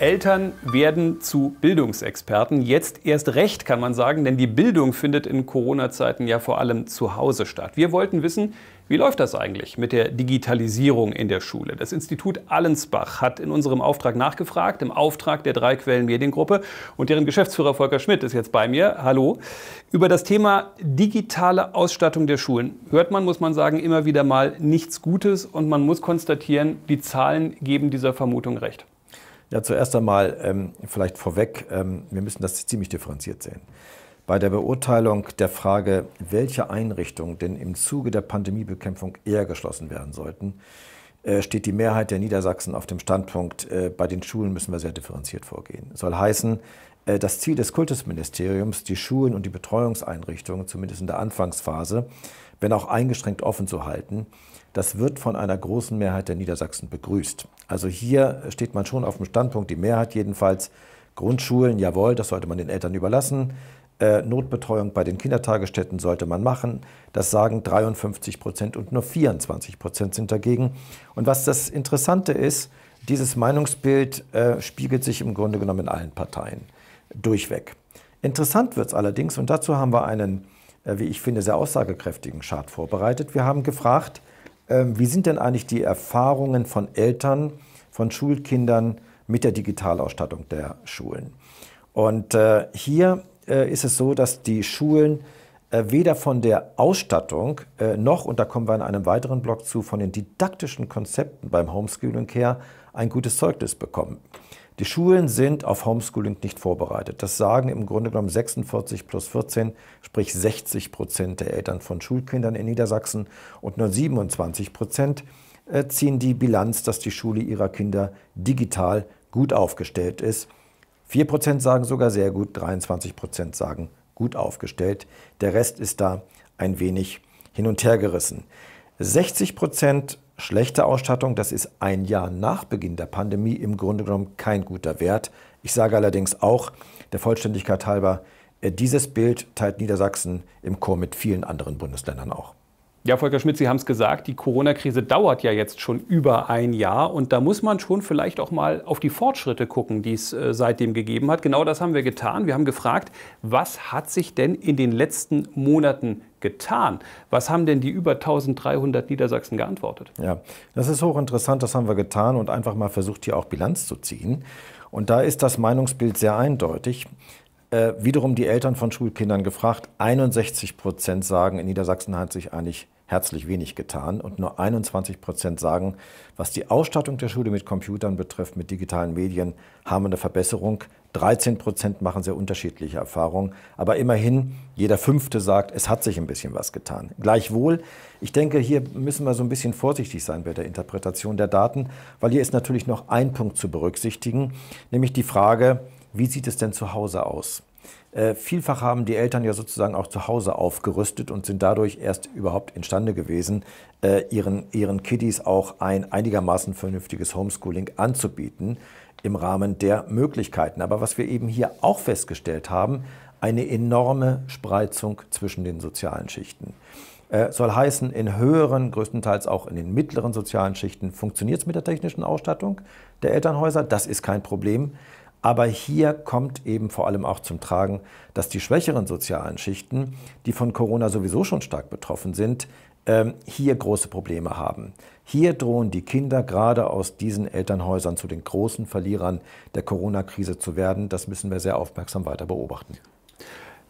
Eltern werden zu Bildungsexperten. Jetzt erst recht kann man sagen, denn die Bildung findet in Corona-Zeiten ja vor allem zu Hause statt. Wir wollten wissen, wie läuft das eigentlich mit der Digitalisierung in der Schule? Das Institut Allensbach hat in unserem Auftrag nachgefragt, im Auftrag der drei Quellen Mediengruppe und deren Geschäftsführer Volker Schmidt ist jetzt bei mir. Hallo. Über das Thema digitale Ausstattung der Schulen hört man, muss man sagen, immer wieder mal nichts Gutes und man muss konstatieren, die Zahlen geben dieser Vermutung recht. Ja, zuerst einmal ähm, vielleicht vorweg, ähm, wir müssen das ziemlich differenziert sehen. Bei der Beurteilung der Frage, welche Einrichtungen denn im Zuge der Pandemiebekämpfung eher geschlossen werden sollten, äh, steht die Mehrheit der Niedersachsen auf dem Standpunkt, äh, bei den Schulen müssen wir sehr differenziert vorgehen. Soll heißen, äh, das Ziel des Kultusministeriums, die Schulen und die Betreuungseinrichtungen, zumindest in der Anfangsphase, wenn auch eingeschränkt offen zu halten, das wird von einer großen Mehrheit der Niedersachsen begrüßt. Also hier steht man schon auf dem Standpunkt, die Mehrheit jedenfalls, Grundschulen, jawohl, das sollte man den Eltern überlassen äh, Notbetreuung bei den Kindertagesstätten sollte man machen. Das sagen 53 Prozent und nur 24 Prozent sind dagegen. Und was das Interessante ist, dieses Meinungsbild äh, spiegelt sich im Grunde genommen in allen Parteien durchweg. Interessant wird es allerdings, und dazu haben wir einen, äh, wie ich finde, sehr aussagekräftigen Chart vorbereitet. Wir haben gefragt, äh, wie sind denn eigentlich die Erfahrungen von Eltern, von Schulkindern mit der Digitalausstattung der Schulen? Und äh, hier äh, ist es so, dass die Schulen äh, weder von der Ausstattung äh, noch, und da kommen wir in einem weiteren Block zu, von den didaktischen Konzepten beim Homeschooling her ein gutes Zeugnis bekommen. Die Schulen sind auf Homeschooling nicht vorbereitet. Das sagen im Grunde genommen 46 plus 14, sprich 60 Prozent der Eltern von Schulkindern in Niedersachsen und nur 27 Prozent ziehen die Bilanz, dass die Schule ihrer Kinder digital gut aufgestellt ist. 4% sagen sogar sehr gut, 23% sagen gut aufgestellt. Der Rest ist da ein wenig hin und her gerissen. 60% schlechte Ausstattung, das ist ein Jahr nach Beginn der Pandemie im Grunde genommen kein guter Wert. Ich sage allerdings auch, der Vollständigkeit halber, äh, dieses Bild teilt Niedersachsen im Chor mit vielen anderen Bundesländern auch. Ja, Volker Schmidt, Sie haben es gesagt, die Corona-Krise dauert ja jetzt schon über ein Jahr und da muss man schon vielleicht auch mal auf die Fortschritte gucken, die es äh, seitdem gegeben hat. Genau das haben wir getan. Wir haben gefragt, was hat sich denn in den letzten Monaten getan? Was haben denn die über 1300 Niedersachsen geantwortet? Ja, das ist hochinteressant, das haben wir getan und einfach mal versucht, hier auch Bilanz zu ziehen. Und da ist das Meinungsbild sehr eindeutig äh, wiederum die Eltern von Schulkindern gefragt. 61 Prozent sagen, in Niedersachsen hat sich eigentlich herzlich wenig getan und nur 21 Prozent sagen, was die Ausstattung der Schule mit Computern betrifft, mit digitalen Medien, haben wir eine Verbesserung. 13 Prozent machen sehr unterschiedliche Erfahrungen, aber immerhin jeder Fünfte sagt, es hat sich ein bisschen was getan. Gleichwohl, ich denke, hier müssen wir so ein bisschen vorsichtig sein bei der Interpretation der Daten, weil hier ist natürlich noch ein Punkt zu berücksichtigen, nämlich die Frage, wie sieht es denn zu Hause aus? Äh, vielfach haben die Eltern ja sozusagen auch zu Hause aufgerüstet und sind dadurch erst überhaupt imstande gewesen, äh, ihren, ihren Kiddies auch ein einigermaßen vernünftiges Homeschooling anzubieten im Rahmen der Möglichkeiten. Aber was wir eben hier auch festgestellt haben, eine enorme Spreizung zwischen den sozialen Schichten. Äh, soll heißen, in höheren, größtenteils auch in den mittleren sozialen Schichten funktioniert es mit der technischen Ausstattung der Elternhäuser, das ist kein Problem. Aber hier kommt eben vor allem auch zum Tragen, dass die schwächeren sozialen Schichten, die von Corona sowieso schon stark betroffen sind, ähm, hier große Probleme haben. Hier drohen die Kinder gerade aus diesen Elternhäusern zu den großen Verlierern der Corona-Krise zu werden. Das müssen wir sehr aufmerksam weiter beobachten.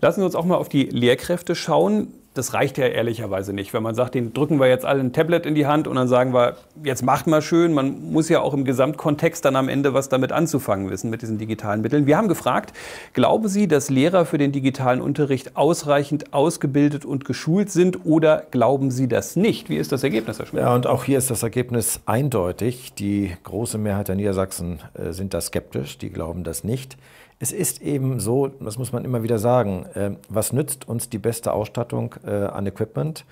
Lassen Sie uns auch mal auf die Lehrkräfte schauen das reicht ja ehrlicherweise nicht. Wenn man sagt, den drücken wir jetzt alle ein Tablet in die Hand und dann sagen wir, jetzt macht mal schön, man muss ja auch im Gesamtkontext dann am Ende was damit anzufangen wissen, mit diesen digitalen Mitteln. Wir haben gefragt, glauben Sie, dass Lehrer für den digitalen Unterricht ausreichend ausgebildet und geschult sind oder glauben Sie das nicht? Wie ist das Ergebnis, Herr Schmidt? Ja, und auch hier ist das Ergebnis eindeutig. Die große Mehrheit der Niedersachsen äh, sind da skeptisch, die glauben das nicht. Es ist eben so, das muss man immer wieder sagen, äh, was nützt uns die beste Ausstattung äh, an Equipment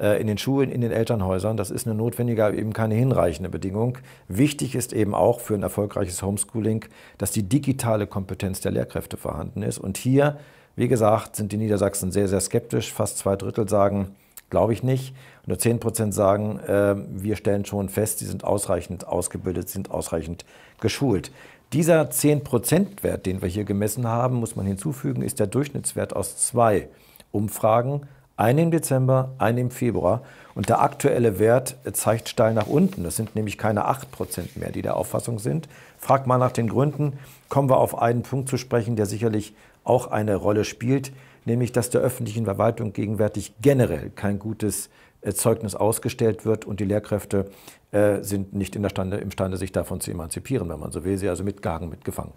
äh, in den Schulen, in den Elternhäusern. Das ist eine notwendige, aber eben keine hinreichende Bedingung. Wichtig ist eben auch für ein erfolgreiches Homeschooling, dass die digitale Kompetenz der Lehrkräfte vorhanden ist. Und hier, wie gesagt, sind die Niedersachsen sehr, sehr skeptisch. Fast zwei Drittel sagen, glaube ich nicht. Nur 10 Prozent sagen, äh, wir stellen schon fest, sie sind ausreichend ausgebildet, sind ausreichend geschult. Dieser 10-Prozent-Wert, den wir hier gemessen haben, muss man hinzufügen, ist der Durchschnittswert aus zwei Umfragen ein im Dezember, ein im Februar. Und der aktuelle Wert zeigt steil nach unten. Das sind nämlich keine 8% mehr, die der Auffassung sind. Frag mal nach den Gründen. Kommen wir auf einen Punkt zu sprechen, der sicherlich auch eine Rolle spielt, nämlich dass der öffentlichen Verwaltung gegenwärtig generell kein gutes äh, Zeugnis ausgestellt wird und die Lehrkräfte äh, sind nicht in der Stande, imstande, sich davon zu emanzipieren, wenn man so will, sie also mitgehangen, mitgefangen.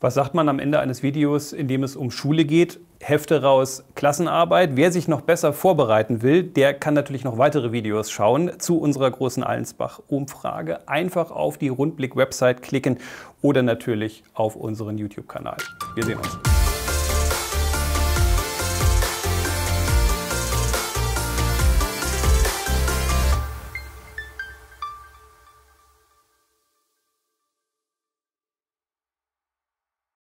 Was sagt man am Ende eines Videos, in dem es um Schule geht? Hefte raus, Klassenarbeit. Wer sich noch besser vorbereiten will, der kann natürlich noch weitere Videos schauen zu unserer großen Allensbach-Umfrage. Einfach auf die Rundblick-Website klicken oder natürlich auf unseren YouTube-Kanal. Wir sehen uns.